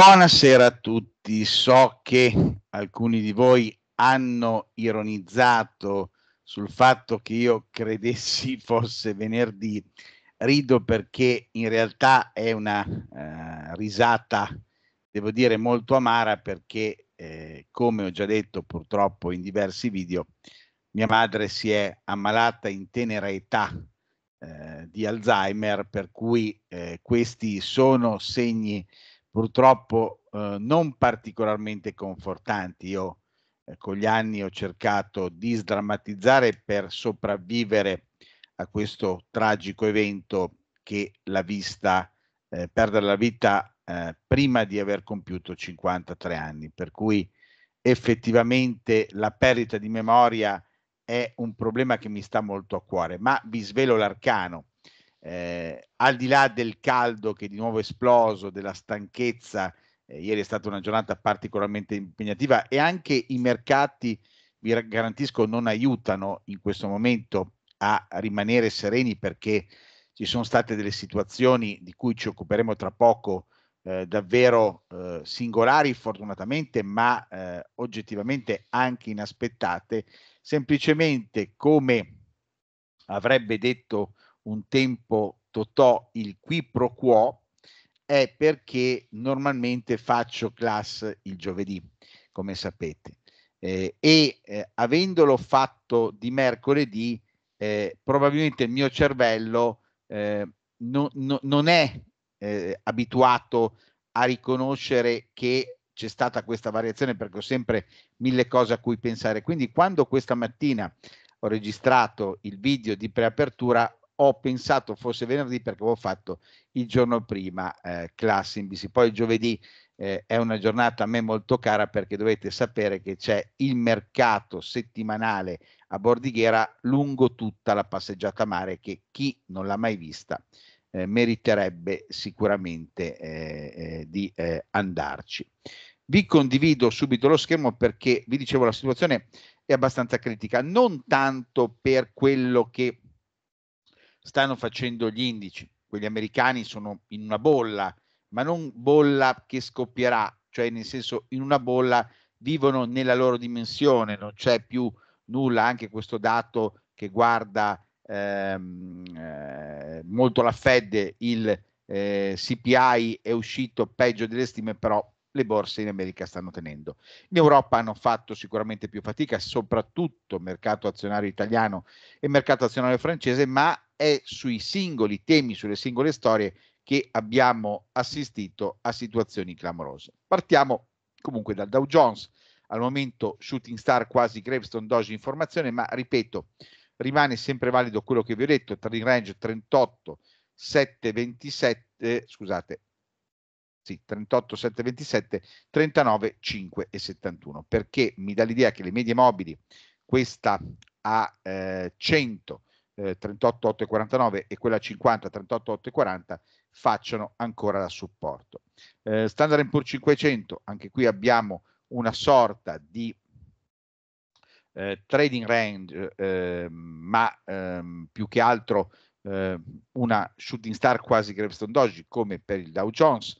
Buonasera a tutti, so che alcuni di voi hanno ironizzato sul fatto che io credessi fosse venerdì, rido perché in realtà è una eh, risata, devo dire, molto amara perché, eh, come ho già detto purtroppo in diversi video, mia madre si è ammalata in tenera età eh, di Alzheimer, per cui eh, questi sono segni eh, purtroppo eh, non particolarmente confortanti. Io eh, con gli anni ho cercato di sdrammatizzare per sopravvivere a questo tragico evento che l'ha vista eh, perdere la vita eh, prima di aver compiuto 53 anni, per cui effettivamente la perdita di memoria è un problema che mi sta molto a cuore, ma vi svelo l'arcano eh, al di là del caldo che di nuovo è esploso, della stanchezza, eh, ieri è stata una giornata particolarmente impegnativa e anche i mercati, vi garantisco, non aiutano in questo momento a rimanere sereni perché ci sono state delle situazioni di cui ci occuperemo tra poco eh, davvero eh, singolari fortunatamente ma eh, oggettivamente anche inaspettate semplicemente come avrebbe detto un tempo Totò il qui pro quo è perché normalmente faccio class il giovedì, come sapete. Eh, e eh, avendolo fatto di mercoledì, eh, probabilmente il mio cervello eh, no, no, non è eh, abituato a riconoscere che c'è stata questa variazione perché ho sempre mille cose a cui pensare. Quindi quando questa mattina ho registrato il video di preapertura ho pensato fosse venerdì perché avevo fatto il giorno prima eh, classe in BC. Poi giovedì eh, è una giornata a me molto cara perché dovete sapere che c'è il mercato settimanale a Bordighera lungo tutta la passeggiata mare che chi non l'ha mai vista eh, meriterebbe sicuramente eh, eh di eh, andarci. Vi condivido subito lo schermo perché vi dicevo la situazione è abbastanza critica, non tanto per quello che stanno facendo gli indici. Quegli americani sono in una bolla, ma non bolla che scoppierà, cioè nel senso in una bolla vivono nella loro dimensione, non c'è più nulla, anche questo dato che guarda ehm, eh, molto la Fed, il eh, CPI è uscito peggio delle stime, però le borse in America stanno tenendo. In Europa hanno fatto sicuramente più fatica, soprattutto mercato azionario italiano e mercato azionario francese, ma è sui singoli temi, sulle singole storie che abbiamo assistito a situazioni clamorose. Partiamo comunque dal Dow Jones, al momento shooting star quasi Gravestone Doge in formazione, ma ripeto, rimane sempre valido quello che vi ho detto, trading range 38 727, eh, scusate, sì, 38, 7, 27, 39, 5 e 71, perché mi dà l'idea che le medie mobili, questa a eh, 100, eh, 38, 8 e 49 e quella a 50, 38, 8 e 40, facciano ancora da supporto. Eh, Standard Poor's 500, anche qui abbiamo una sorta di eh, trading range, eh, ma ehm, più che altro eh, una shooting star quasi gravestone doji come per il Dow Jones,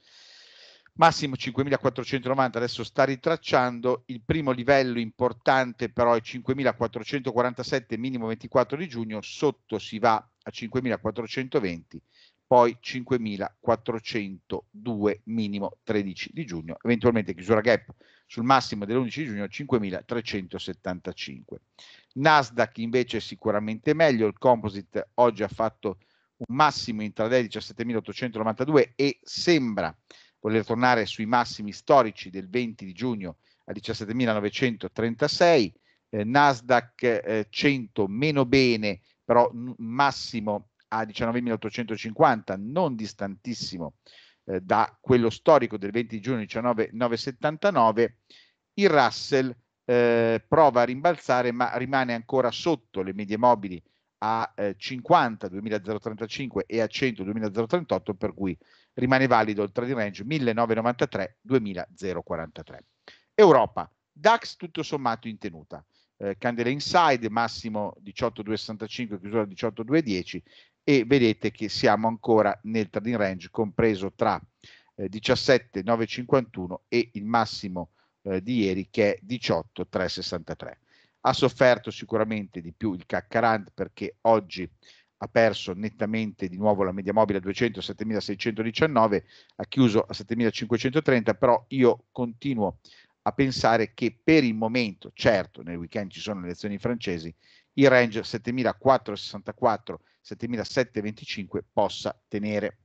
Massimo 5.490 adesso sta ritracciando, il primo livello importante però è 5.447 minimo 24 di giugno, sotto si va a 5.420, poi 5.402 minimo 13 di giugno, eventualmente chiusura gap sul massimo dell'11 di giugno 5.375. Nasdaq invece è sicuramente meglio, il composite oggi ha fatto un massimo intraday 17.892 e sembra voler tornare sui massimi storici del 20 di giugno a 17.936, eh, Nasdaq eh, 100 meno bene, però n- massimo a 19.850, non distantissimo eh, da quello storico del 20 giugno 1979, il Russell eh, prova a rimbalzare ma rimane ancora sotto le medie mobili a eh, 50 2035 e a 100 2038 per cui rimane valido il trading range 1993 2043 Europa DAX tutto sommato in tenuta eh, candela inside massimo 18265 chiusura 18210 e vedete che siamo ancora nel trading range compreso tra eh, 17951 e il massimo eh, di ieri che è 18363 ha sofferto sicuramente di più il Caccarant perché oggi ha perso nettamente di nuovo la media mobile a 200, 7619, ha chiuso a 7530, però io continuo a pensare che per il momento, certo nel weekend ci sono le elezioni francesi, il range 7464, 7725 possa tenere.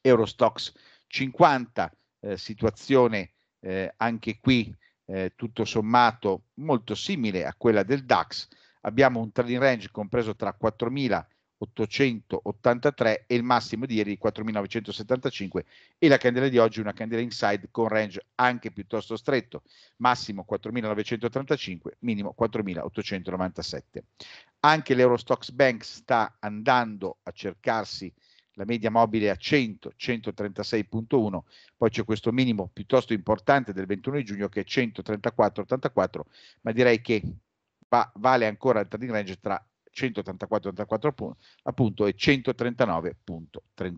Eurostox 50, eh, situazione eh, anche qui eh, tutto sommato molto simile a quella del DAX. Abbiamo un trading range compreso tra 4.883 e il massimo di ieri 4.975 e la candela di oggi una candela inside con range anche piuttosto stretto, massimo 4.935, minimo 4.897. Anche l'Eurostox Bank sta andando a cercarsi la media mobile a 100, 136.1, poi c'è questo minimo piuttosto importante del 21 di giugno che è 134,84, ma direi che va, vale ancora il trading range tra 184,84 appunto e 139,38.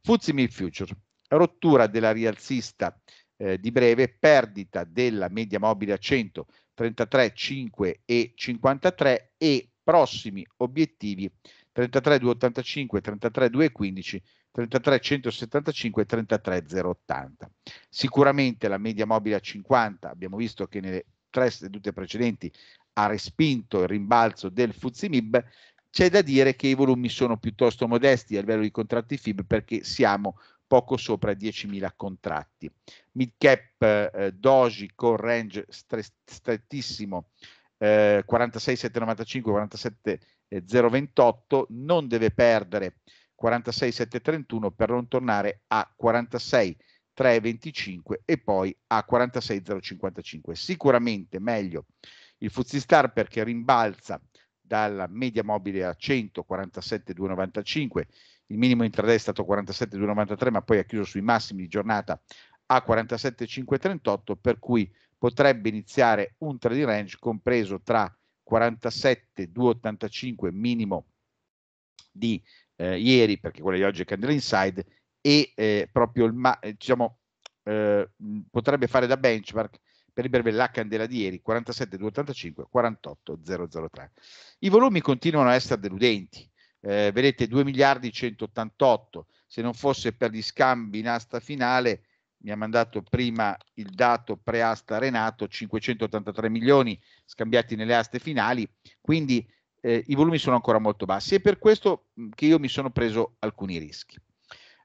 Fuzzi Mid Future, rottura della rialzista eh, di breve, perdita della media mobile a 100, 33,5 e 53 e prossimi obiettivi 33 285, 33 215, 33 175 33 080. Sicuramente la media mobile a 50, abbiamo visto che nelle tre sedute precedenti ha respinto il rimbalzo del Fuzimib, c'è da dire che i volumi sono piuttosto modesti a livello di contratti FIB perché siamo poco sopra 10.000 contratti. Mid cap eh, Doji con range stre- strettissimo eh, 46,795, 47 0,28 eh, non deve perdere 46,731 per non tornare a 46,325 e poi a 46,055. Sicuramente meglio il Fuzzy Star perché rimbalza dalla media mobile a 147,295, il minimo intraday è stato 47,293 ma poi ha chiuso sui massimi di giornata a 47,538 per cui potrebbe iniziare un trading range compreso tra 47,285 minimo di eh, ieri, perché quella di oggi è Candela Inside, e eh, proprio il ma- eh, diciamo, eh, potrebbe fare da benchmark per il la candela di ieri 47,285 48003. I volumi continuano a essere deludenti, eh, vedete 2 miliardi 188, se non fosse per gli scambi in asta finale mi ha mandato prima il dato preasta Renato, 583 milioni scambiati nelle aste finali, quindi eh, i volumi sono ancora molto bassi È per questo che io mi sono preso alcuni rischi.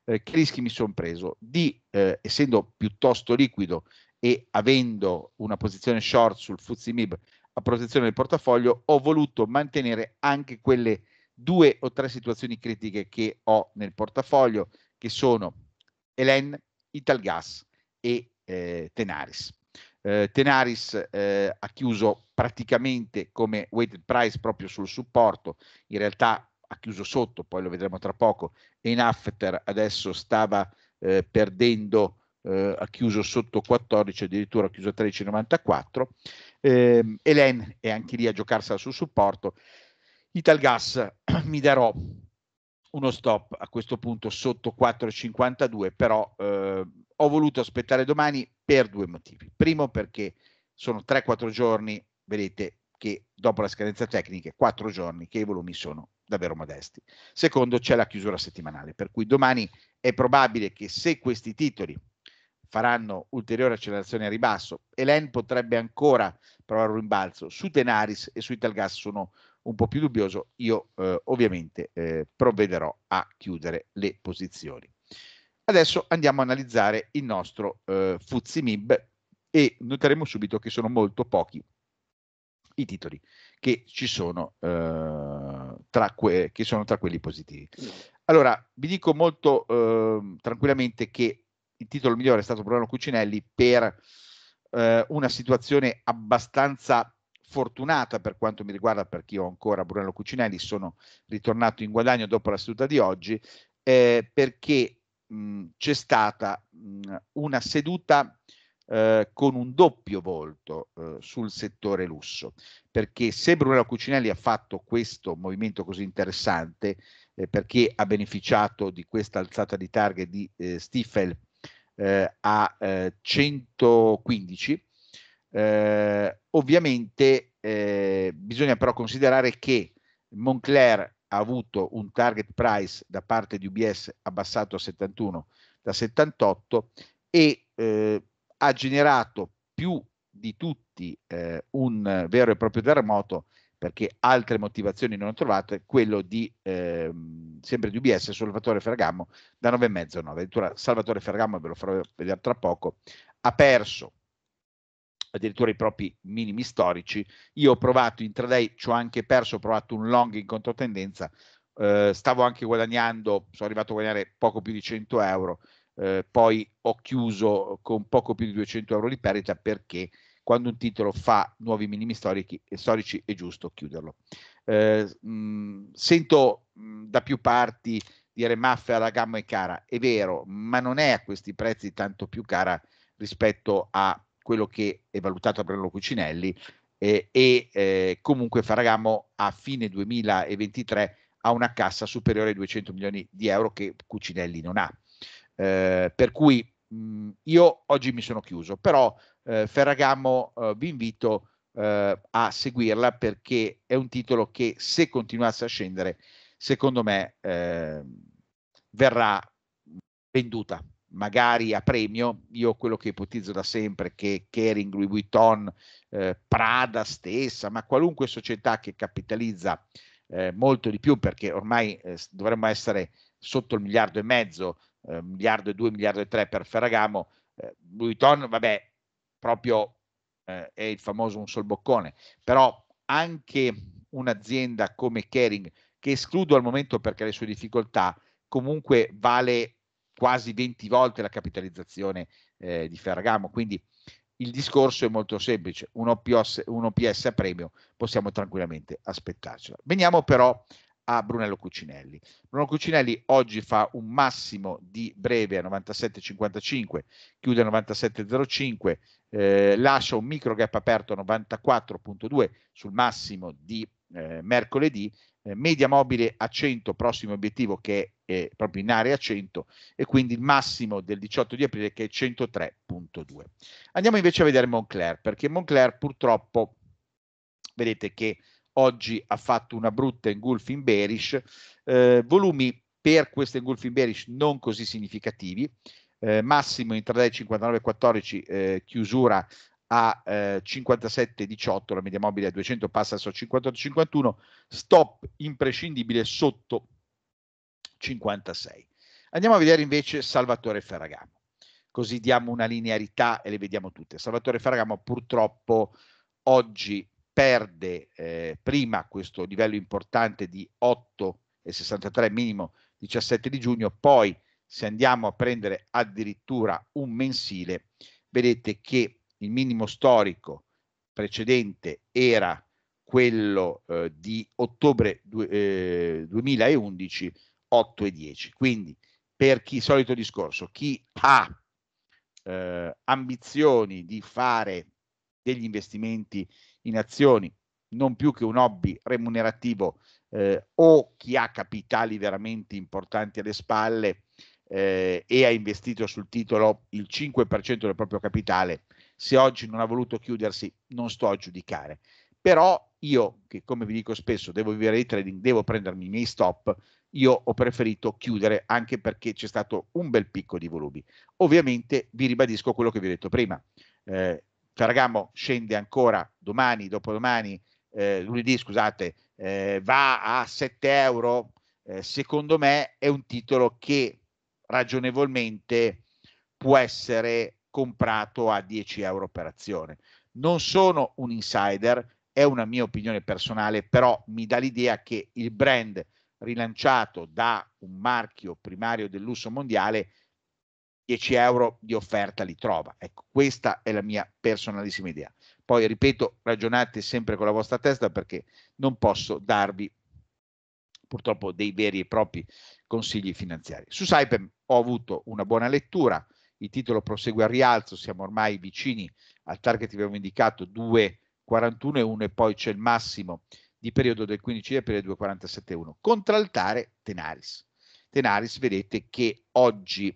Eh, che rischi mi sono preso? Di, eh, essendo piuttosto liquido e avendo una posizione short sul Fuzzi Mib a protezione del portafoglio, ho voluto mantenere anche quelle due o tre situazioni critiche che ho nel portafoglio, che sono Elen, Italgas e eh, Tenaris. Eh, Tenaris eh, ha chiuso praticamente come weighted price proprio sul supporto, in realtà ha chiuso sotto, poi lo vedremo tra poco, e in after adesso stava eh, perdendo Uh, ha chiuso sotto 14, addirittura ha chiuso 13,94. Eh, Elen è anche lì a giocarsela sul supporto. Italgas mi darò uno stop a questo punto sotto 4,52, però eh, ho voluto aspettare domani per due motivi. Primo perché sono 3-4 giorni, vedete che dopo la scadenza tecnica, 4 giorni che i volumi sono davvero modesti. Secondo c'è la chiusura settimanale, per cui domani è probabile che se questi titoli faranno ulteriore accelerazione a ribasso, Elen potrebbe ancora provare un rimbalzo su Tenaris e su Italgas sono un po' più dubbioso, io eh, ovviamente eh, provvederò a chiudere le posizioni. Adesso andiamo a analizzare il nostro eh, Mib e noteremo subito che sono molto pochi i titoli che ci sono, eh, tra, que che sono tra, quelli positivi. Allora, vi dico molto ehm, tranquillamente che il titolo migliore è stato Bruno Cucinelli per eh, una situazione abbastanza fortunata per quanto mi riguarda, perché io ancora Brunello Cucinelli sono ritornato in guadagno dopo la seduta di oggi, eh, perché mh, c'è stata mh, una seduta eh, con un doppio volto eh, sul settore lusso, perché se Brunello Cucinelli ha fatto questo movimento così interessante, eh, perché ha beneficiato di questa alzata di target di eh, Stifel eh, a 115, eh, ovviamente eh, bisogna però considerare che Moncler ha avuto un target price da parte di UBS abbassato a 71 da 78 e eh, ha generato più di tutti eh, un vero e proprio terremoto perché altre motivazioni non ho trovato, quello di ehm, sempre di UBS Salvatore Ferragamo da 9,5 a 9. Addirittura Salvatore Ferragamo, ve lo farò vedere tra poco, ha perso addirittura i propri minimi storici. Io ho provato intraday, ci ho anche perso, ho provato un long in controtendenza, eh, stavo anche guadagnando, sono arrivato a guadagnare poco più di 100 euro, eh, poi ho chiuso con poco più di 200 euro di perdita perché quando un titolo fa nuovi minimi storici, eh, storici è giusto chiuderlo. Eh, mh, mm, sento mh, mm, da più parti dire Maffia la gamma è cara, è vero, ma non è a questi prezzi tanto più cara rispetto a quello che è valutato a Brello Cucinelli eh, e eh, comunque Faragamo a fine 2023 ha una cassa superiore ai 200 milioni di euro che Cucinelli non ha. Eh, per cui mh, mm, io oggi mi sono chiuso, però eh, Ferragamo eh, vi invito eh, a seguirla perché è un titolo che se continuasse a scendere, secondo me verrà mm, venduta magari a premio, io quello che ipotizzo da sempre è che Kering, Louis Vuitton, eh, Prada stessa, ma qualunque società che capitalizza eh, molto di più, perché ormai eh, dovremmo essere sotto il miliardo e mezzo, eh, miliardo e due, miliardo e tre per Ferragamo, eh, Louis Vuitton, vabbè, proprio eh, è il famoso un sol boccone, però anche un'azienda come Kering, che escludo al momento perché le sue difficoltà, comunque vale quasi 20 volte la capitalizzazione eh, di Ferragamo. Quindi il discorso è molto semplice, un OPS, un OPS a premio possiamo tranquillamente aspettarcela. Veniamo però a Brunello Cucinelli. Brunello Cucinelli oggi fa un massimo di breve a 97,55, chiude a 97,05, eh, lascia un micro gap aperto a 94,2 sul massimo di eh, mercoledì, eh, media mobile a 100, prossimo obiettivo che è eh, proprio in area 100 e quindi il massimo del 18 di aprile che è 103.2. Andiamo invece a vedere Moncler perché Moncler purtroppo vedete che oggi ha fatto una brutta engulfing bearish, eh, volumi per questo engulfing bearish non così significativi, eh, massimo in 3,59,14 eh, chiusura a eh, 57,18, la media mobile a 200 passa su 58,51, stop imprescindibile sotto 56. Andiamo a vedere invece Salvatore Ferragamo, così diamo una linearità e le vediamo tutte. Salvatore Ferragamo purtroppo oggi perde eh, prima questo livello importante di 8,63 minimo 17 di giugno, poi se andiamo a prendere addirittura un mensile, vedete che il minimo storico precedente era quello eh, di ottobre du- eh, 2011, 8 e 10. Quindi per chi, solito discorso, chi ha eh, ambizioni di fare degli investimenti in azioni non più che un hobby remunerativo eh, o chi ha capitali veramente importanti alle spalle eh, e ha investito sul titolo il 5% del proprio capitale, se oggi non ha voluto chiudersi non sto a giudicare. Però io, che come vi dico spesso, devo vivere di trading, devo prendermi i miei stop, io ho preferito chiudere anche perché c'è stato un bel picco di volumi. Ovviamente vi ribadisco quello che vi ho detto prima. Eh, Ferragamo scende ancora domani, dopodomani, eh, lunedì scusate, eh, va a 7 euro. Eh, secondo me è un titolo che ragionevolmente può essere comprato a 10 euro per azione. Non sono un insider, è una mia opinione personale, però mi dà l'idea che il brand rilanciato da un marchio primario del lusso mondiale, 10 euro di offerta li trova. Ecco, questa è la mia personalissima idea. Poi, ripeto, ragionate sempre con la vostra testa perché non posso darvi purtroppo dei veri e propri consigli finanziari. Su Saipem ho avuto una buona lettura, il titolo prosegue a rialzo, siamo ormai vicini al target che abbiamo indicato 2,41 e 1 e poi c'è il massimo di periodo del 15 aprile 247.1. Contraltare Tenaris. Tenaris, vedete che oggi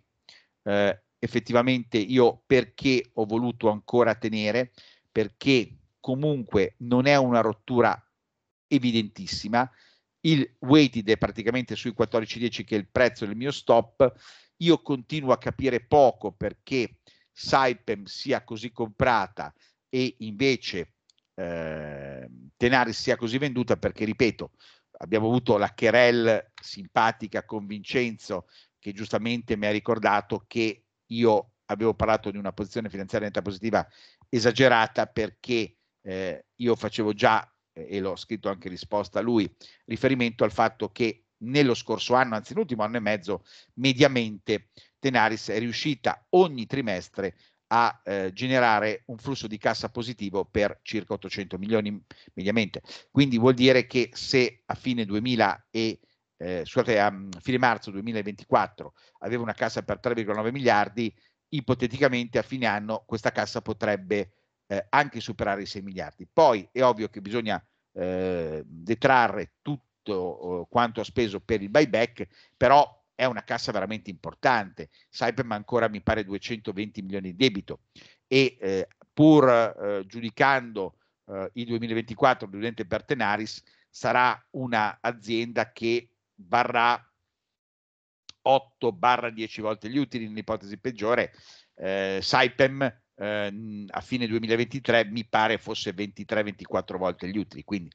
eh, effettivamente io perché ho voluto ancora tenere, perché comunque non è una rottura evidentissima, il weighted è praticamente sui 14,10 che è il prezzo del mio stop, io continuo a capire poco perché Saipem sia così comprata e invece eh, Tenaris sia così venduta perché, ripeto, abbiamo avuto la querel simpatica con Vincenzo che giustamente mi ha ricordato che io avevo parlato di una posizione finanziaria netta positiva esagerata perché eh, io facevo già, e l'ho scritto anche in risposta a lui, riferimento al fatto che nello scorso anno, anzi l'ultimo anno e mezzo, mediamente Tenaris è riuscita ogni trimestre a eh, generare un flusso di cassa positivo per circa 800 milioni mediamente. Quindi vuol dire che se a fine 2000 e eh, scusate, a mm, fine marzo 2024 aveva una cassa per 3,9 miliardi, ipoteticamente a fine anno questa cassa potrebbe eh, anche superare i 6 miliardi. Poi è ovvio che bisogna eh, detrarre tutto eh, quanto ha speso per il buyback, però è una cassa veramente importante. Saipem ancora mi pare 220 milioni di debito e eh, pur eh, giudicando eh, il 2024 l'Udente Bertenaris sarà un'azienda che varrà 8-10 volte gli utili nell'ipotesi peggiore. Eh, Saipem eh, a fine 2023 mi pare fosse 23-24 volte gli utili, quindi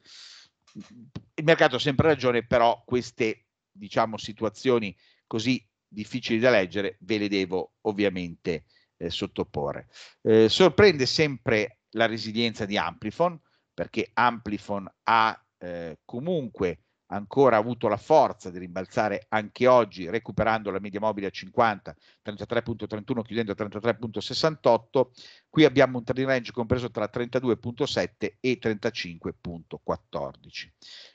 il mercato ha sempre ragione, però queste diciamo, situazioni così difficili da leggere, ve le devo ovviamente eh, sottoporre. Eh, sorprende sempre la resilienza di Amplifon, perché Amplifon ha eh, comunque ancora avuto la forza di rimbalzare anche oggi recuperando la media mobile a 50, 33.31 chiudendo a 33.68, qui abbiamo un trading range compreso tra 32.7 e 35.14.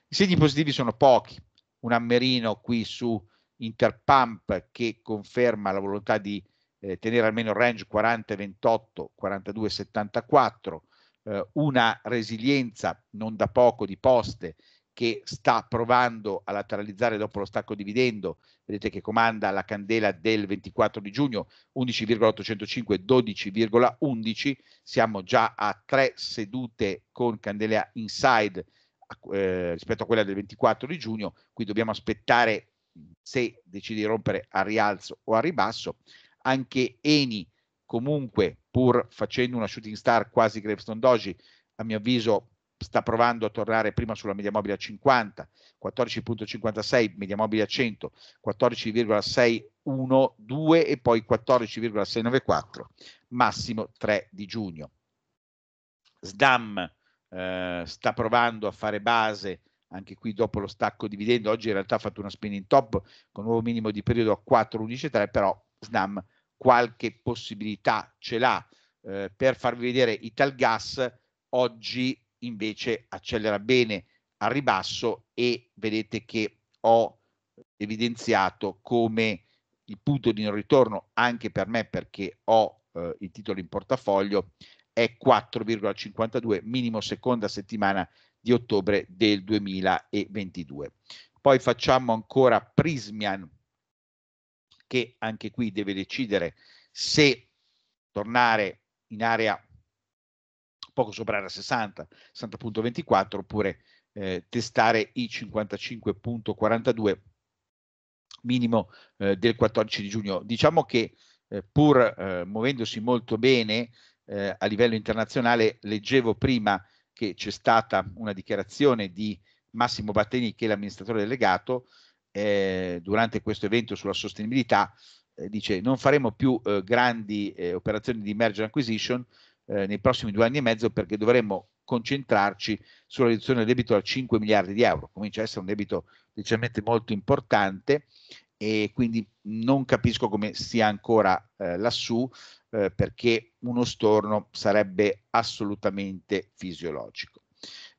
I segni positivi sono pochi, un ammerino qui su Interpump che conferma la volontà di eh, tenere almeno range 40-28, 42-74, eh, una resilienza non da poco di poste che sta provando a lateralizzare dopo lo stacco dividendo, vedete che comanda la candela del 24 di giugno 11,805 12,11, siamo già a tre sedute con candela inside eh, rispetto a quella del 24 di giugno, qui dobbiamo aspettare se decidi di rompere a rialzo o a ribasso, anche Eni comunque pur facendo una shooting star quasi Gravestone Doji, a mio avviso sta provando a tornare prima sulla media mobile a 50, 14.56, media mobile a 100, 14,612 e poi 14,694, massimo 3 di giugno. SDAM eh, sta provando a fare base anche qui dopo lo stacco dividendo, oggi in realtà ha fatto una in top con un nuovo minimo di periodo a 4,11,3, però Snam qualche possibilità ce l'ha. Eh, per farvi vedere Italgas, oggi invece accelera bene al ribasso e vedete che ho evidenziato come il punto di non ritorno anche per me perché ho eh, il titolo in portafoglio è 4,52 minimo seconda settimana di ottobre del 2022. Poi facciamo ancora Prismian, che anche qui deve decidere se tornare in area poco sopra la 60, 60.24 oppure eh, testare i 55.42 minimo eh, del 14 di giugno. Diciamo che eh, pur eh, muovendosi molto bene eh, a livello internazionale, leggevo prima che c'è stata una dichiarazione di Massimo Batteni, che è l'amministratore delegato, eh, durante questo evento sulla sostenibilità, eh, dice non faremo più eh, grandi eh, operazioni di merger acquisition eh, nei prossimi due anni e mezzo perché dovremo concentrarci sulla riduzione del debito a 5 miliardi di euro. Comincia a essere un debito decisamente molto importante e quindi non capisco come sia ancora eh, lassù perché uno storno sarebbe assolutamente fisiologico.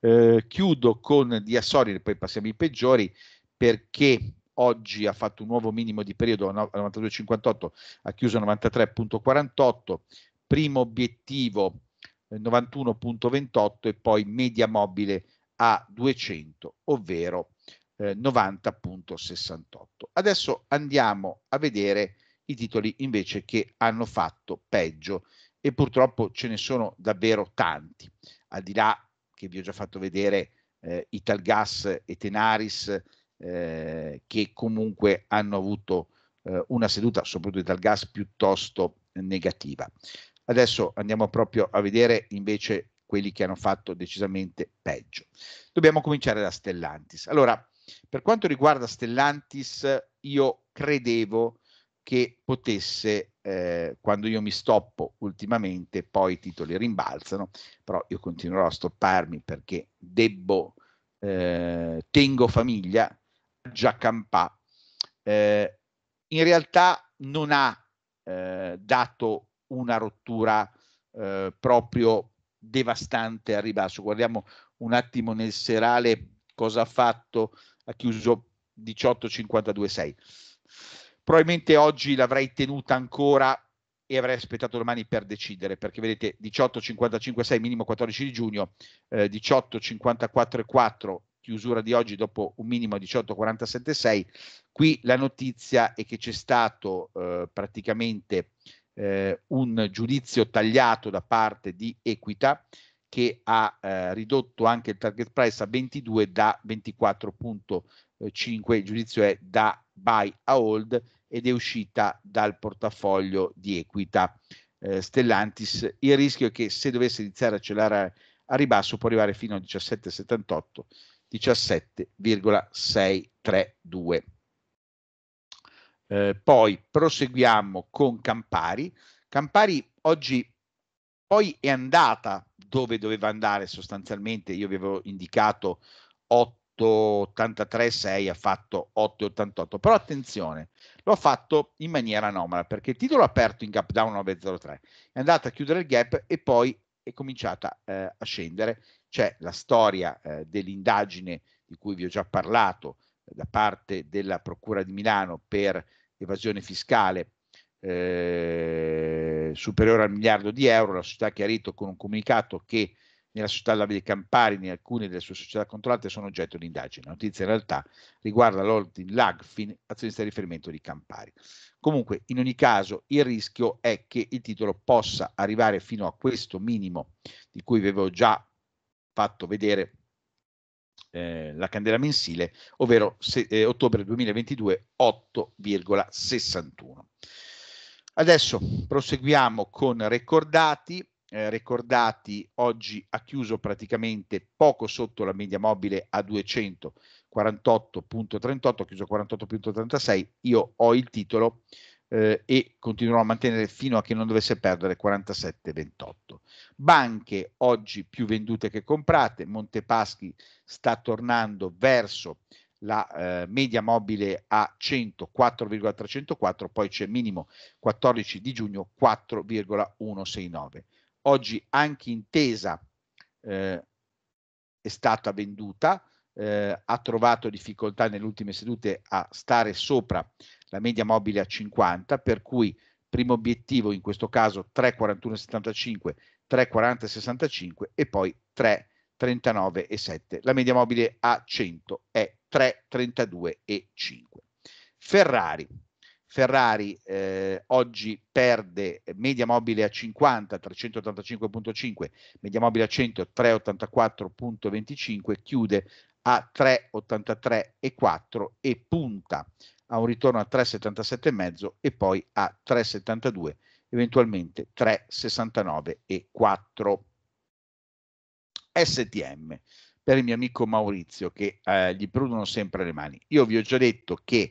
Eh, chiudo con Diasorin, poi passiamo ai peggiori, perché oggi ha fatto un nuovo minimo di periodo a 92,58, ha chiuso a 93,48, primo obiettivo 91,28 eh, e poi media mobile a 200, ovvero eh, 90,68. Adesso andiamo a vedere i titoli invece che hanno fatto peggio e purtroppo ce ne sono davvero tanti. Al di là che vi ho già fatto vedere eh, Italgas e Tenaris eh, che comunque hanno avuto eh, una seduta, soprattutto Italgas, piuttosto negativa. Adesso andiamo proprio a vedere invece quelli che hanno fatto decisamente peggio. Dobbiamo cominciare da Stellantis. Allora, per quanto riguarda Stellantis, io credevo che potesse, eh, quando io mi stoppo ultimamente, poi i titoli rimbalzano, però io continuerò a stopparmi perché debbo, eh, tengo famiglia, Giacampà, eh, in realtà non ha eh, dato una rottura eh, proprio devastante al ribasso. Guardiamo un attimo nel serale cosa ha fatto, ha chiuso 18,52,6 probabilmente oggi l'avrei tenuta ancora e avrei aspettato domani per decidere, perché vedete 18.55.6 minimo 14 di giugno, eh, 18.54.4 chiusura di oggi dopo un minimo 18.47.6, qui la notizia è che c'è stato eh, praticamente eh, un giudizio tagliato da parte di Equita che ha eh, ridotto anche il target price a 22 da 24.5, il giudizio è da buy a hold ed è uscita dal portafoglio di Equita. Eh, Stellantis, il rischio è che se dovesse iniziare a accelerare a ribasso può arrivare fino a 17,78, 17,632. Eh, poi proseguiamo con Campari. Campari oggi poi è andata dove doveva andare sostanzialmente, io vi avevo indicato 8 8,83,6 ha fatto 8,88 però attenzione l'ho fatto in maniera anomala perché il titolo ha aperto in gap down 9,03 è andata a chiudere il gap e poi è cominciata eh, a scendere c'è la storia eh, dell'indagine di cui vi ho già parlato eh, da parte della procura di Milano per evasione fiscale eh, superiore al miliardo di euro la società ha chiarito con un comunicato che nella società Lavi Campari, in alcune delle sue società controllate, sono oggetto di indagine. La notizia in realtà riguarda l'holding Lagfin, azionista di riferimento di Campari. Comunque, in ogni caso, il rischio è che il titolo possa arrivare fino a questo minimo di cui vi avevo già fatto vedere eh, la candela mensile, ovvero se, eh, ottobre 2022 8,61. Adesso proseguiamo con recordati eh, ricordati oggi ha chiuso praticamente poco sotto la media mobile a 248.38, chiuso 48.36, io ho il titolo eh, e continuerò a mantenere fino a che non dovesse perdere 47.28. Banche oggi più vendute che comprate, Montepaschi sta tornando verso la eh, media mobile a 104,304, poi c'è minimo 14 di giugno 4,169 oggi anche Intesa eh, è stata venduta, eh, ha trovato difficoltà nelle ultime sedute a stare sopra la media mobile a 50, per cui primo obiettivo in questo caso 3,41,75, 3,40,65 e poi 3,39,7. La media mobile a 100 è 3,32,5. Ferrari, Ferrari eh, oggi perde media mobile a 50, 385.5, media mobile a 100, 384.25, chiude a 3,83,4 e punta a un ritorno a 3,77,5 e poi a 3,72, eventualmente 3,69,4. STM per il mio amico Maurizio che eh, gli prudono sempre le mani. Io vi ho già detto che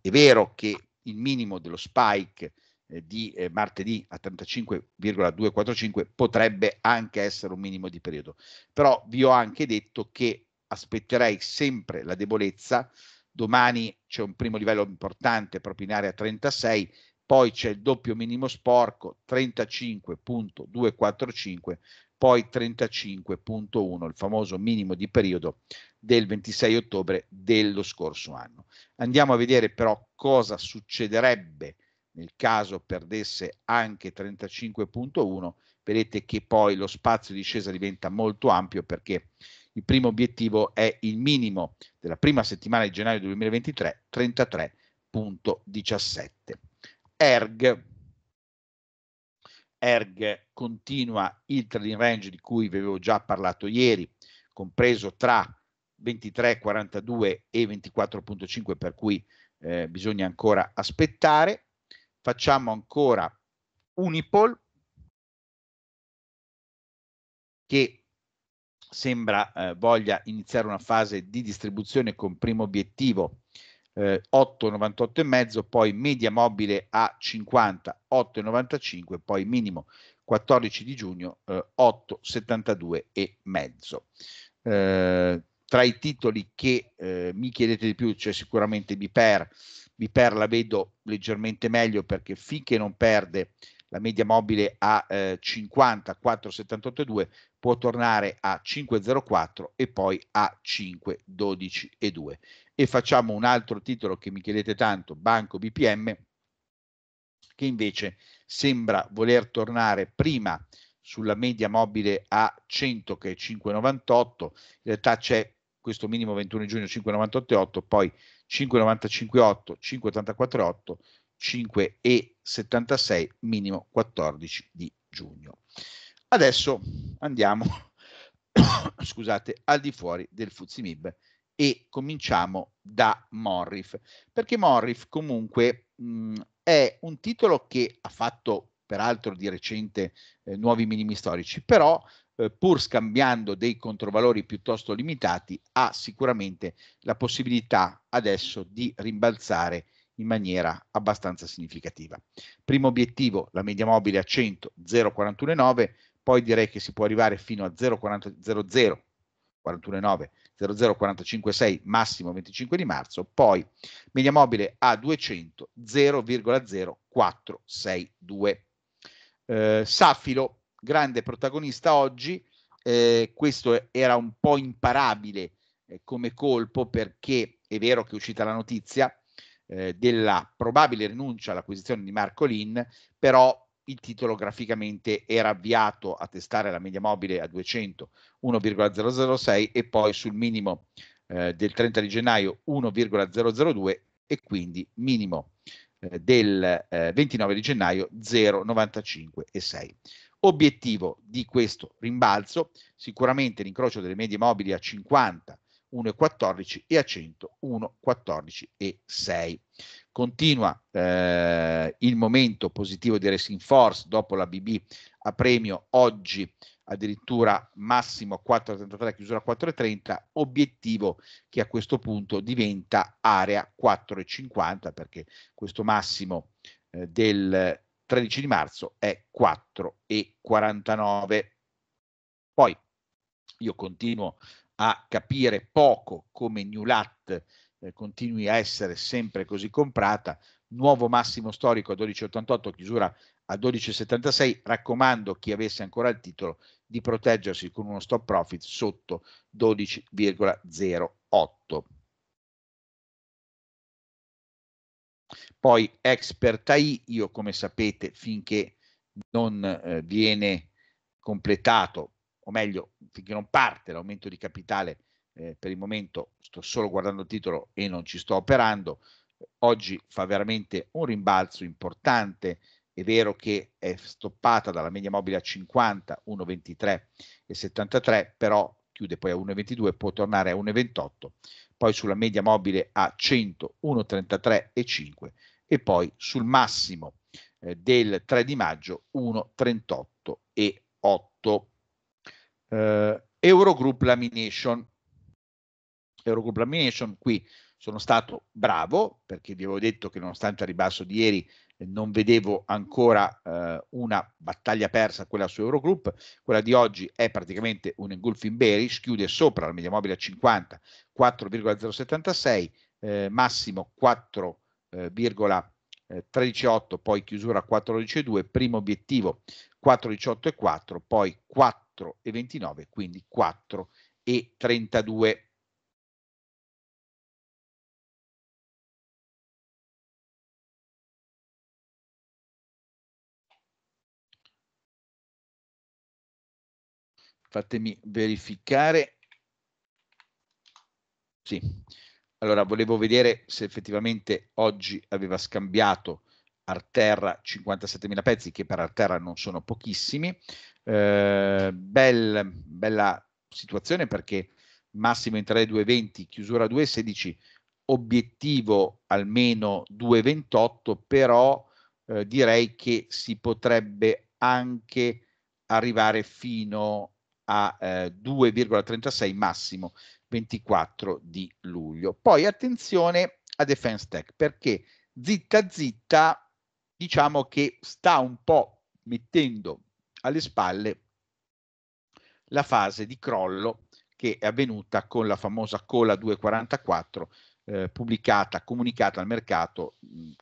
è vero che il minimo dello spike eh, di eh, martedì a 35,245 potrebbe anche essere un minimo di periodo. Però vi ho anche detto che aspetterei sempre la debolezza, domani c'è un primo livello importante proprio in area 36, poi c'è il doppio minimo sporco 35.245, poi 35.1, il famoso minimo di periodo del 26 ottobre dello scorso anno. Andiamo a vedere però cosa succederebbe nel caso perdesse anche 35.1, vedete che poi lo spazio di discesa diventa molto ampio perché il primo obiettivo è il minimo della prima settimana di gennaio 2023, 33.17. ERG ERG continua il trading range di cui vi avevo già parlato ieri, compreso tra 23,42 e 24,5 per cui eh, bisogna ancora aspettare. Facciamo ancora Unipol che sembra eh, voglia iniziare una fase di distribuzione con primo obiettivo eh, 8,98,5, poi media mobile a 50, 8,95, poi minimo 14 di giugno eh, 8,72,5. Eh, tra i titoli che eh, mi chiedete di più c'è sicuramente Biper, Biper la vedo leggermente meglio perché finché non perde la media mobile a eh, 50, 4,78,2 può tornare a 5,04 e poi a 5,12,2 e facciamo un altro titolo che mi chiedete tanto, Banco BPM, che invece sembra voler tornare prima sulla media mobile a 100 che è 5,98, in realtà c'è questo minimo 21 giugno 5,98, poi 5,95,8, 5,84,8, 5,76, minimo 14 di giugno. Adesso andiamo, scusate, al di fuori del Fuzimib e cominciamo da Morrif, perché Morrif comunque mh, mhmm, è un titolo che ha fatto peraltro di recente eh, nuovi minimi storici, però eh, pur scambiando dei controvalori piuttosto limitati ha sicuramente la possibilità adesso di rimbalzare in maniera abbastanza significativa. Primo obiettivo, la media mobile a 100, 0,419, poi direi che si può arrivare fino a 0,400, 41,9 00456 massimo 25 di marzo, poi media mobile a 200 0,0462. Eh, Safilo, grande protagonista oggi, eh, questo era un po' imparabile eh, come colpo perché è vero che è uscita la notizia eh, della probabile rinuncia all'acquisizione di Marco Lin, però il titolo graficamente era avviato a testare la media mobile a 200 1,006 e poi sul minimo eh, del 30 di gennaio 1,002 e quindi minimo eh, del eh, 29 di gennaio 0,95,6. Obiettivo di questo rimbalzo sicuramente l'incrocio delle medie mobili a 50 1,14 e a 100 1,14 Continua eh, il momento positivo di Racing Force dopo la BB a premio oggi addirittura massimo 4,33, chiusura 4,30, obiettivo che a questo punto diventa area 4,50 perché questo massimo eh, del 13 di marzo è 4,49. Poi io continuo a capire poco come New Lat eh, continui a essere sempre così comprata. Nuovo massimo storico a 12,88, chiusura a 12,76. Raccomando chi avesse ancora il titolo di proteggersi con uno stop profit sotto 12,08. Poi Expert AI, io come sapete finché non eh, viene completato, o meglio, finché non parte l'aumento di capitale eh, per il momento sto solo guardando il titolo e non ci sto operando, oggi fa veramente un rimbalzo importante, è vero che è stoppata dalla media mobile a 50, 1,23 e 73, però chiude poi a 1,22, può tornare a 1,28, poi sulla media mobile a 100, 1,33 e 5 e poi sul massimo eh, del 3 di maggio 1,38 e 8. Eh, Eurogroup Lamination, Eurogroup Lamination, qui sono stato bravo perché vi avevo detto che nonostante il ribasso di ieri eh, non vedevo ancora eh, una battaglia persa quella su Eurogroup, quella di oggi è praticamente un engulfing bearish, chiude sopra la media mobile a 50, 4,076, eh, massimo 4,138, eh, eh, poi chiusura 4,122, primo obiettivo 4,18 e 4, poi 4,29, quindi 4,32. fatemi verificare. Sì, allora volevo vedere se effettivamente oggi aveva scambiato Arterra 57.000 pezzi, che per Arterra non sono pochissimi. Eh, bel, bella situazione perché massimo in 3 2.20, chiusura 2.16, obiettivo almeno 2.28, però eh, direi che si potrebbe anche arrivare fino a eh, 2,36 massimo 24 di luglio. Poi attenzione a Defense Tech perché zitta zitta diciamo che sta un po' mettendo alle spalle la fase di crollo che è avvenuta con la famosa cola 244 eh, pubblicata, comunicata al mercato, mm,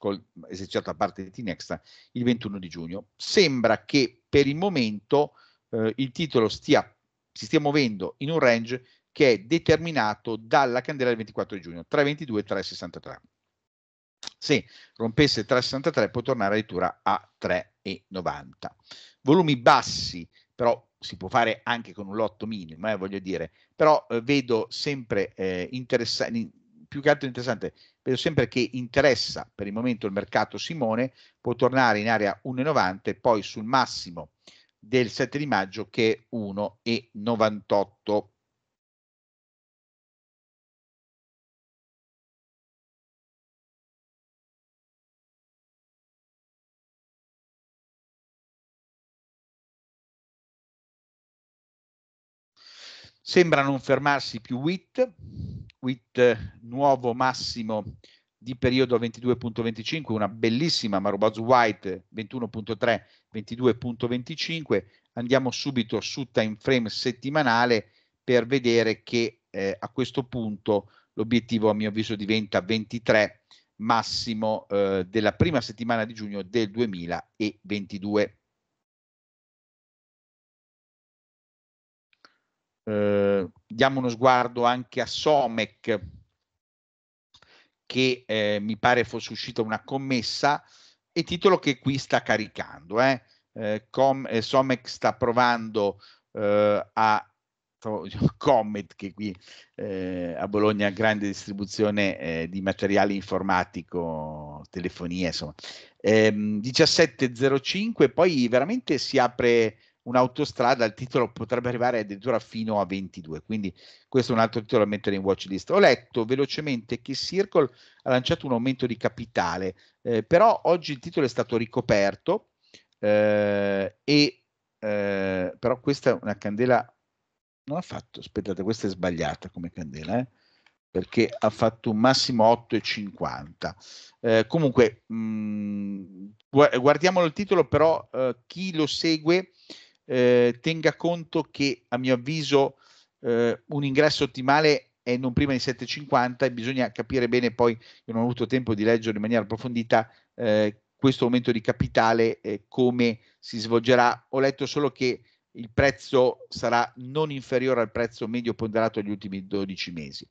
esercitata da parte di Tinexta il 21 di giugno. Sembra che per il momento eh, il titolo stia, si stia muovendo in un range che è determinato dalla candela del 24 giugno, 322 e 363. Se rompesse 363 può tornare addirittura a 3,90. Volumi bassi, però si può fare anche con un lotto minimo, eh, voglio dire, però eh, vedo sempre eh, interessante, più che altro interessante, vedo sempre che interessa per il momento il mercato Simone, può tornare in area 1,90 e poi sul massimo del 7 di maggio che è 1,98. Sembra non fermarsi più WIT, WIT nuovo massimo di periodo 22.25, una bellissima Marobaz White 21.3, 22.25. Andiamo subito su time frame settimanale per vedere che eh, a questo punto l'obiettivo a mio avviso diventa 23 massimo eh, della prima settimana di giugno del 2022. Eh, diamo uno sguardo anche a Somec che eh, mi pare fosse uscita una commessa e titolo che qui sta caricando. Eh. Eh, Com- eh, Somec sta provando eh, a Comet, che qui eh, a Bologna grande distribuzione eh, di materiale informatico, telefonia, insomma. Eh, 17.05, poi veramente si apre un'autostrada, il titolo potrebbe arrivare addirittura fino a 22, quindi questo è un altro titolo da mettere in watch list. Ho letto velocemente che Circle ha lanciato un aumento di capitale, eh, però oggi il titolo è stato ricoperto eh, e eh, però questa è una candela non ha fatto, aspettate, questa è sbagliata come candela, eh? perché ha fatto un massimo 8,50. Eh, comunque, mh, mm, guardiamolo il titolo, però eh, chi lo segue eh, tenga conto che a mio avviso eh, un ingresso ottimale è non prima di 7,50 e bisogna capire bene poi, io non ho avuto tempo di leggere in maniera approfondita eh, questo aumento di capitale come si svolgerà. Ho letto solo che il prezzo sarà non inferiore al prezzo medio ponderato negli ultimi 12 mesi.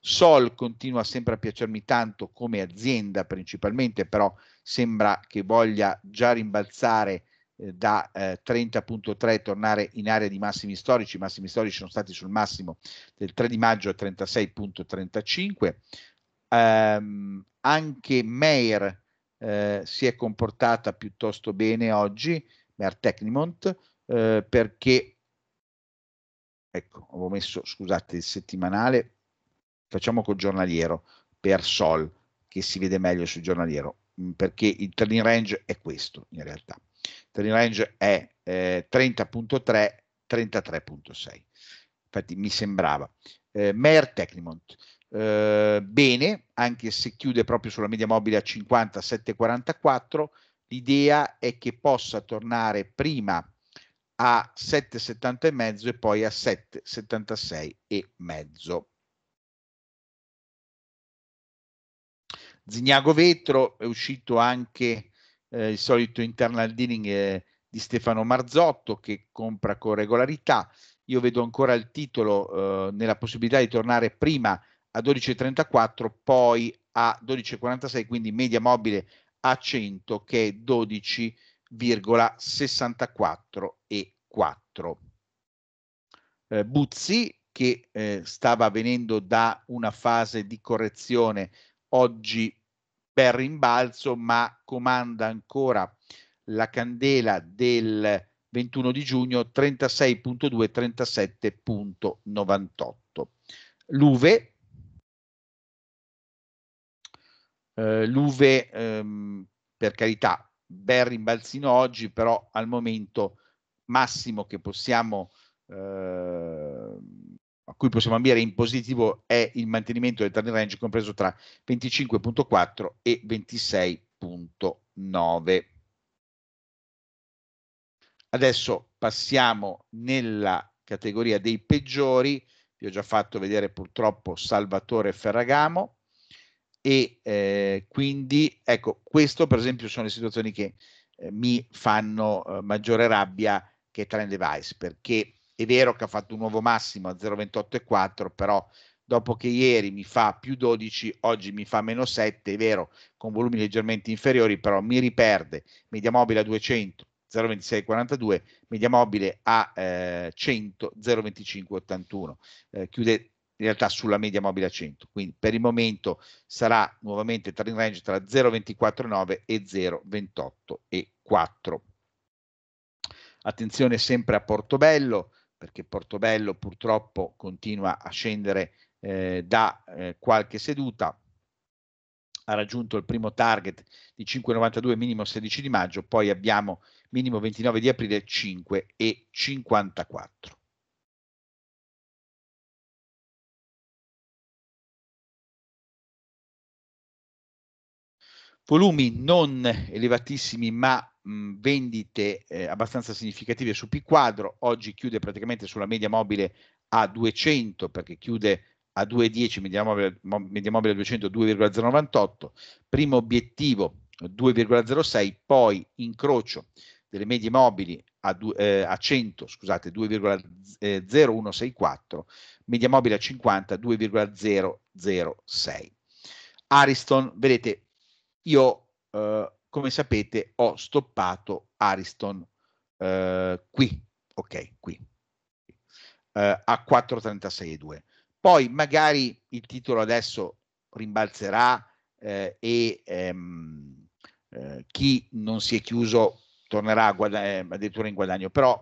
Sol continua sempre a piacermi tanto come azienda principalmente, però sembra che voglia già rimbalzare eh, da eh, 30.3 tornare in area di massimi storici, i massimi storici sono stati sul massimo del 3 di maggio a 36.35, ehm, anche Meyer eh, si è comportata piuttosto bene oggi, Meyer Technimont, eh, perché, ecco, avevo messo, scusate, il settimanale, facciamo col giornaliero, per Sol, che si vede meglio sul giornaliero, mm, perché il trading range è questo in realtà trading range è eh, 30.3, 33.6. Infatti mi sembrava. Eh, Mer Technimont, eh, bene, anche se chiude proprio sulla media mobile a 50,744, l'idea è che possa tornare prima a 7,70 e mezzo e poi a 7,76 e mezzo. Zignago Vetro è uscito anche eh, il solito internal dealing eh, di Stefano Marzotto che compra con regolarità. Io vedo ancora il titolo eh, nella possibilità di tornare prima a 12,34, poi a 12,46, quindi media mobile a 100 che è 12,64 e 4. Eh, Buzzi che eh, stava venendo da una fase di correzione oggi bel rimbalzo, ma comanda ancora la candela del 21 di giugno 36.2 37.98. L'Uve eh, L'Uve ehm, per carità, bel rimbalzino oggi, però al momento massimo che possiamo eh, a cui possiamo ambire in positivo è il mantenimento del target range compreso tra 25.4 e 26.9. Adesso passiamo nella categoria dei peggiori, vi ho già fatto vedere purtroppo Salvatore Ferragamo e eh, quindi ecco, questo per esempio sono le situazioni che eh, mi fanno eh, maggiore rabbia che trend device perché è vero che ha fatto un nuovo massimo a 0,28,4, però dopo che ieri mi fa più 12, oggi mi fa meno 7, è vero, con volumi leggermente inferiori, però mi riperde media mobile a 200, 0,2642, media mobile a eh, 100, 0,2581, eh, chiude in realtà sulla media mobile a 100, quindi per il momento sarà nuovamente tra in range tra 0,249 e 0,284. Attenzione sempre a Portobello, perché Portobello purtroppo continua a scendere eh, da eh, qualche seduta, ha raggiunto il primo target di 5,92 minimo 16 di maggio, poi abbiamo minimo 29 di aprile 5,54. Volumi non elevatissimi ma mh, vendite eh, abbastanza significative su P quadro, oggi chiude praticamente sulla media mobile a 200 perché chiude a 2,10, media mobile, media mobile 200 2,098, primo obiettivo 2,06, poi incrocio delle medie mobili a, du, eh, a 100, scusate, 2,0164, eh, media mobile a 50, 2,006. Ariston, vedete, io eh, come sapete ho stoppato Ariston eh, qui, ok, qui, eh, a 4.36.2. Poi magari il titolo adesso rimbalzerà eh, e ehm, eh, chi non si è chiuso tornerà a ehm, addirittura in guadagno, però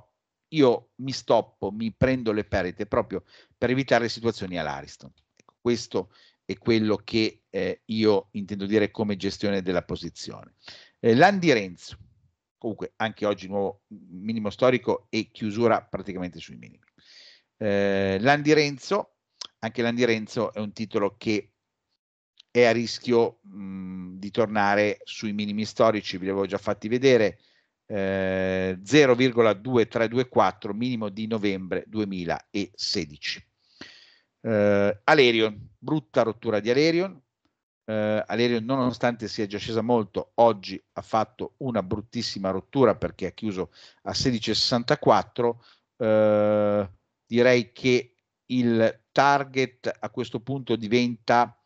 io mi stoppo, mi prendo le perdite proprio per evitare situazioni all'Ariston. Ecco, questo è quello che eh, io intendo dire come gestione della posizione. Eh, Landi Renzo, comunque anche oggi nuovo mm, minimo storico e chiusura praticamente sui minimi. Eh, Landi Renzo, anche Landi Renzo è un titolo che è a rischio mh, mm, di tornare sui minimi storici, vi avevo già fatti vedere, eh, 0,2324 minimo di novembre 2016. Eh, Alerion, brutta rottura di Alerion. Eh, Alerion, nonostante sia già scesa molto, oggi ha fatto una bruttissima rottura perché ha chiuso a 16,64. Eh, direi che il target a questo punto diventa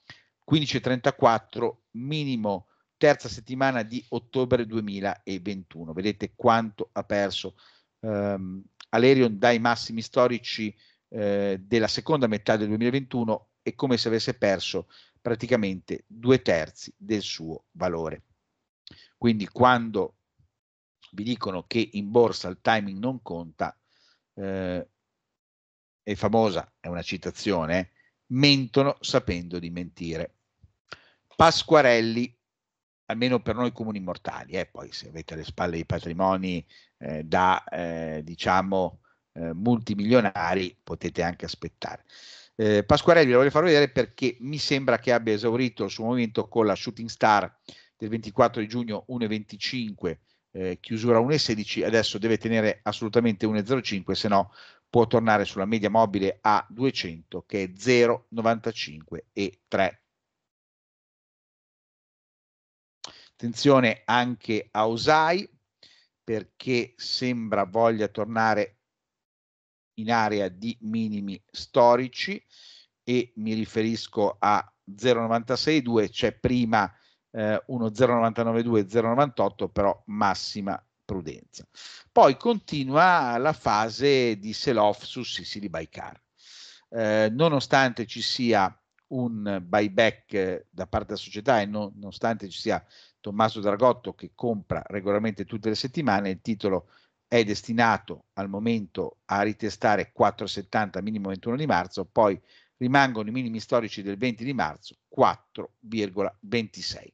15,34 minimo terza settimana di ottobre 2021. Vedete quanto ha perso ehm, Alerion dai massimi storici eh, della seconda metà del 2021 è come se avesse perso praticamente due terzi del suo valore. Quindi quando vi dicono che in borsa il timing non conta, eh, è famosa, è una citazione, mentono sapendo di mentire. Pasquarelli, almeno per noi comuni mortali, eh, poi se avete alle spalle i patrimoni eh, da, eh, diciamo, eh, multimilionari, potete anche aspettare. Eh, Pasquarelli lo voglio far vedere perché mi sembra che abbia esaurito il suo momento con la Shooting Star del 24 di giugno 1.25, eh, chiusura 1.16, adesso deve tenere assolutamente 1.05, se no può tornare sulla media mobile a 200 che è 0,95 e 3. Attenzione anche a Osai perché sembra voglia tornare in area di minimi storici e mi riferisco a 0,962, c'è cioè prima eh, uno 0,98, però massima prudenza. Poi continua la fase di sell-off su Sicily by Car. Eh, nonostante ci sia un buyback eh, da parte della società e non, nonostante ci sia Tommaso Dragotto che compra regolarmente tutte le settimane, il titolo è destinato al momento a ritestare 4,70 minimo 21 di marzo, poi rimangono i minimi storici del 20 di marzo 4,26.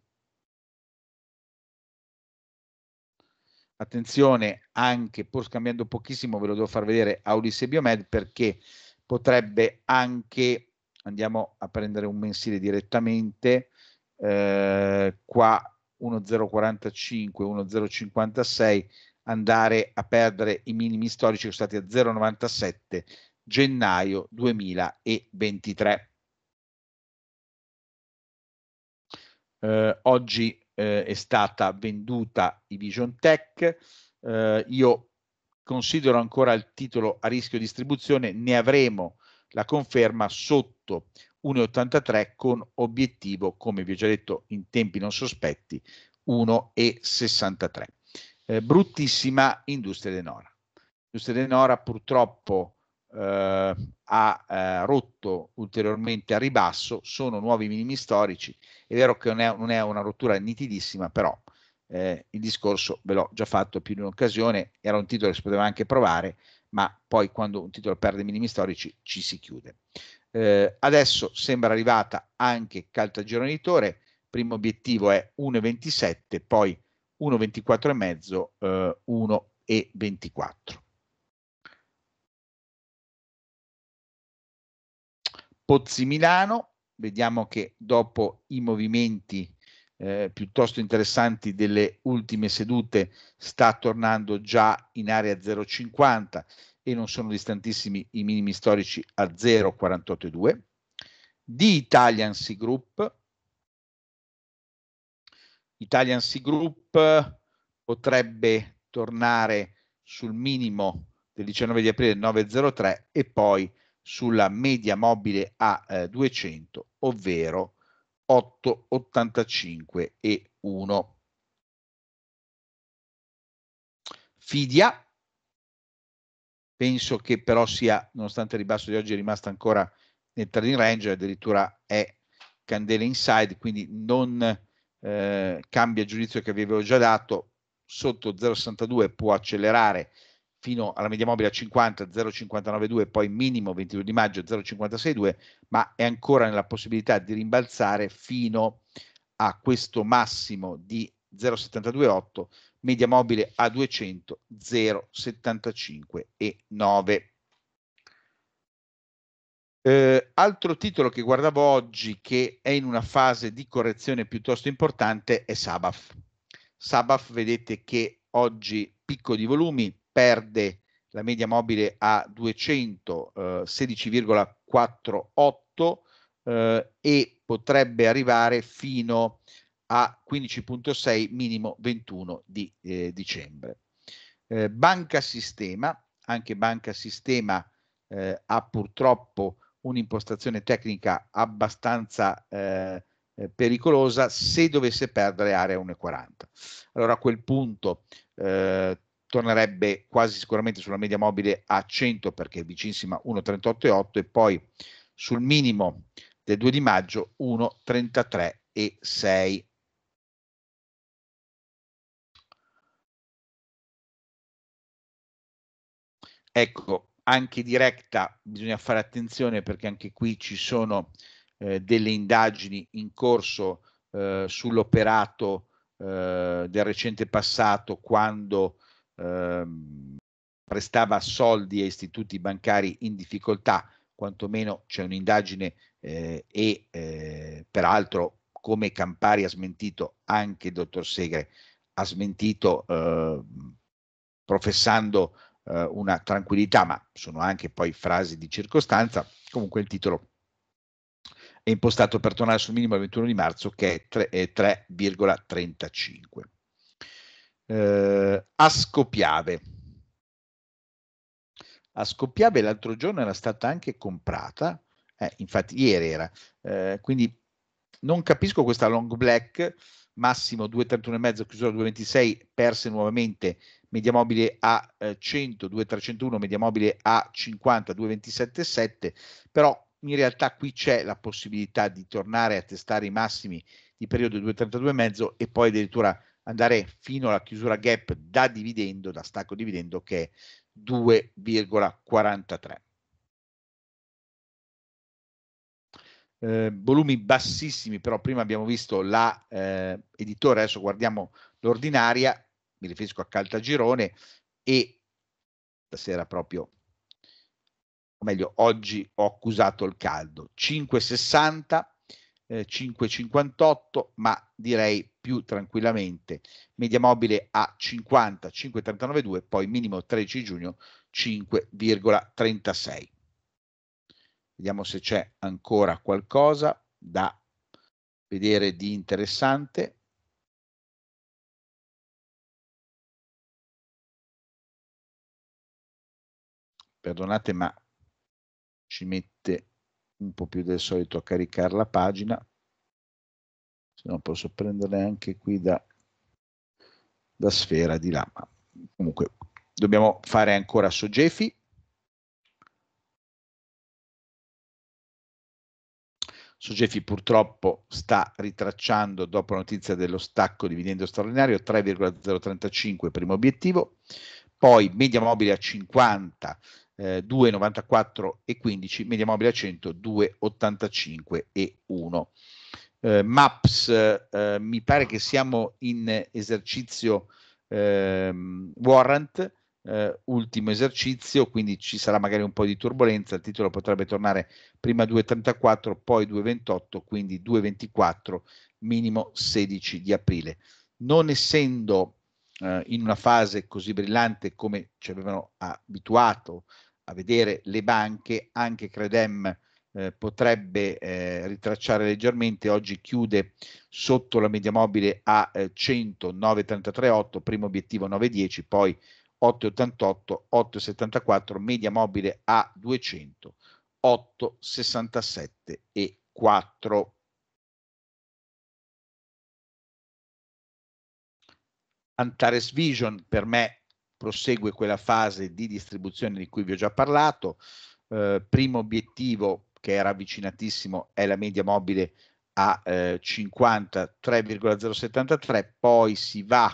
Attenzione anche, pur scambiando pochissimo, ve lo devo far vedere a Ulisse Biomed perché potrebbe anche, andiamo a prendere un mensile direttamente, eh, qua 1045, 1056, andare a perdere i minimi storici che sono stati a 0,97 gennaio 2023. Eh, oggi eh, è stata venduta i Vision Tech, eh, io considero ancora il titolo a rischio distribuzione, ne avremo la conferma sotto 1,83 con obiettivo, come vi ho già detto in tempi non sospetti, 1,63 eh, bruttissima Industria Denora. Industria Denora purtroppo eh, ha eh, rotto ulteriormente a ribasso, sono nuovi minimi storici, è vero che non è, non è una rottura nitidissima, però eh, il discorso ve l'ho già fatto più di un'occasione, era un titolo che si poteva anche provare, ma poi quando un titolo perde i minimi storici ci si chiude. Eh, adesso sembra arrivata anche Caltagirone di primo obiettivo è 1,27, poi 1,24,5, eh, 1,24. Pozzi Milano, vediamo che dopo i movimenti eh, piuttosto interessanti delle ultime sedute sta tornando già in area 0,50 e non sono distantissimi i minimi storici a 0,482. Di Italian Sea Group Italian Sea Group potrebbe tornare sul minimo del 19 di aprile 903 e poi sulla media mobile a eh, 200, ovvero 8,85 e 1. Fidia, penso che però sia, nonostante il ribasso di oggi, è rimasta ancora nel trading range, addirittura è candela inside, quindi non eh, cambia giudizio che vi avevo già dato, sotto 0,62 può accelerare fino alla media mobile a 50, 0,592, poi minimo 22 di maggio 0,562, ma è ancora nella possibilità di rimbalzare fino a questo massimo di 0,728, media mobile a 200, 0,75 e 9. Eh, altro titolo che guardavo oggi che è in una fase di correzione piuttosto importante è Sabaf. Sabaf vedete che oggi picco di volumi perde la media mobile a 216,48 eh, eh, e potrebbe arrivare fino a 15.6 minimo 21 di eh, dicembre. Eh, banca Sistema, anche Banca Sistema eh, ha purtroppo un'impostazione tecnica abbastanza eh, eh, pericolosa se dovesse perdere area 1,40. Allora a quel punto eh, tornerebbe quasi sicuramente sulla media mobile a 100 perché è vicinissima 1,38,8 e poi sul minimo del 2 di maggio 1,33,6. Ecco, anche diretta bisogna fare attenzione perché anche qui ci sono eh, delle indagini in corso eh, sull'operato eh, del recente passato quando ehm, prestava soldi a istituti bancari in difficoltà, quantomeno c'è un'indagine eh, e eh, peraltro come Campari ha smentito, anche il dottor Segre ha smentito ehm, professando eh, una tranquillità, ma sono anche poi frasi di circostanza, comunque il titolo è impostato per tornare sul minimo il 21 di marzo che è 3,35. Eh, a Scopiave. l'altro giorno era stata anche comprata, eh, infatti ieri era, eh, quindi non capisco questa long black, massimo 2,31,5, chiusura 2,26, perse nuovamente media mobile a eh, 100, 2301, media mobile a 50, 2277, però in realtà qui c'è la possibilità di tornare a testare i massimi di periodo 2,32,5 e poi addirittura andare fino alla chiusura gap da dividendo, da stacco dividendo che è 2,43. Eh, volumi bassissimi, però prima abbiamo visto la eh, editore, adesso guardiamo l'ordinaria, mi riferisco a Caltagirone, e stasera proprio, o meglio, oggi ho accusato il caldo, 5,60, 5,58, eh, ma direi più tranquillamente, media mobile a 50, 5,39,2, poi minimo 13 giugno 5,36. Vediamo se c'è ancora qualcosa da vedere di interessante. perdonate ma ci mette un po' più del solito a caricare la pagina, se no posso prendere anche qui da, da sfera di là, ma comunque dobbiamo fare ancora Sogefi Sogefi purtroppo sta ritracciando dopo la notizia dello stacco dividendo straordinario 3,035 primo obiettivo, poi media mobile a 50 2,94 eh, e 15, media mobile a 100 2,85 e 1. Eh, Maps, eh, mi pare che siamo in esercizio ehm, warrant, eh, ultimo esercizio, quindi ci sarà magari un po' di turbolenza, il titolo potrebbe tornare prima 2,34, poi 2,28, quindi 2,24, minimo 16 di aprile. Non essendo eh, in una fase così brillante come ci avevano abituato a vedere le banche, anche Credem eh, potrebbe eh, ritracciare leggermente, oggi chiude sotto la media mobile a eh, 100, 9,33,8, primo obiettivo 9,10, poi 8,88, 8,74, media mobile a 200, 8,67 e 4. Antares Vision per me prosegue quella fase di distribuzione di cui vi ho già parlato. Eh, primo obiettivo che era avvicinatissimo è la media mobile a eh, 53,073, poi si va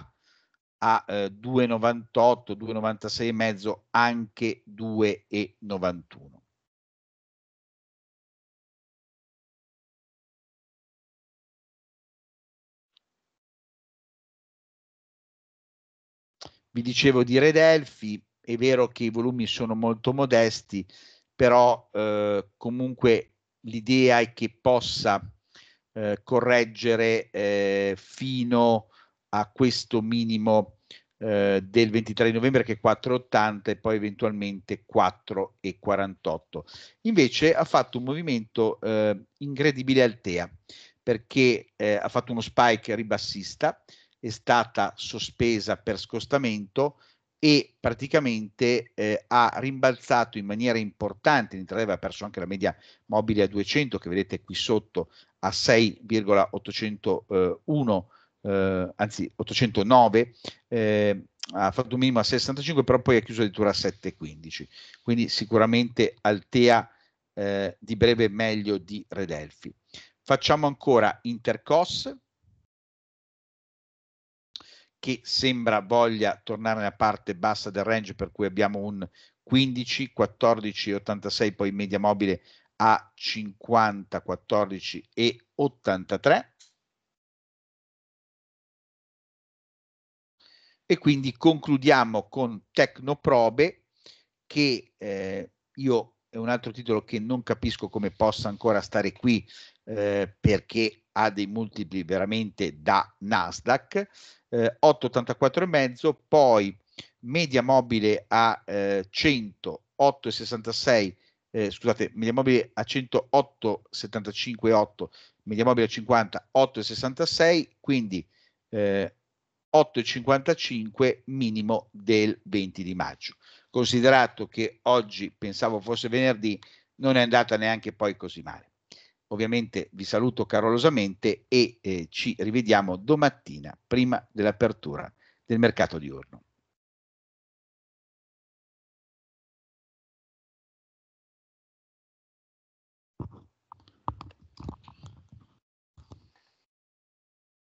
a eh, 2,98, 2,96 e mezzo, anche 2,91. vi dicevo di Redelfi, è vero che i volumi sono molto modesti, però eh, comunque l'idea è che possa eh, correggere eh, fino a questo minimo eh, del 23 novembre che è 4,80 e poi eventualmente 4,48. Invece ha fatto un movimento eh, incredibile Altea perché eh, ha fatto uno spike ribassista, è stata sospesa per scostamento e praticamente eh, ha rimbalzato in maniera importante, in Italia aveva perso anche la media mobile a 200 che vedete qui sotto a 6,801, eh, eh, anzi 809, eh, ha fatto un minimo a 65 però poi ha chiuso addirittura a 7,15, quindi sicuramente Altea eh, di breve meglio di Redelfi. Facciamo ancora Intercos, che sembra voglia tornare nella parte bassa del range per cui abbiamo un 15, 14, 86, poi media mobile a 50, 14 e 83. E quindi concludiamo con Tecnoprobe che eh, io è un altro titolo che non capisco come possa ancora stare qui eh, perché ha dei multipli veramente da Nasdaq eh, 8,84,5, poi media mobile a eh, 100, 8,66, eh, scusate, media mobile a 108,75,8, media mobile a 50, 8,66, quindi eh, 8,55 minimo del 20 di maggio. Considerato che oggi pensavo fosse venerdì, non è andata neanche poi così male ovviamente vi saluto carolosamente e eh, ci rivediamo domattina prima dell'apertura del mercato diurno.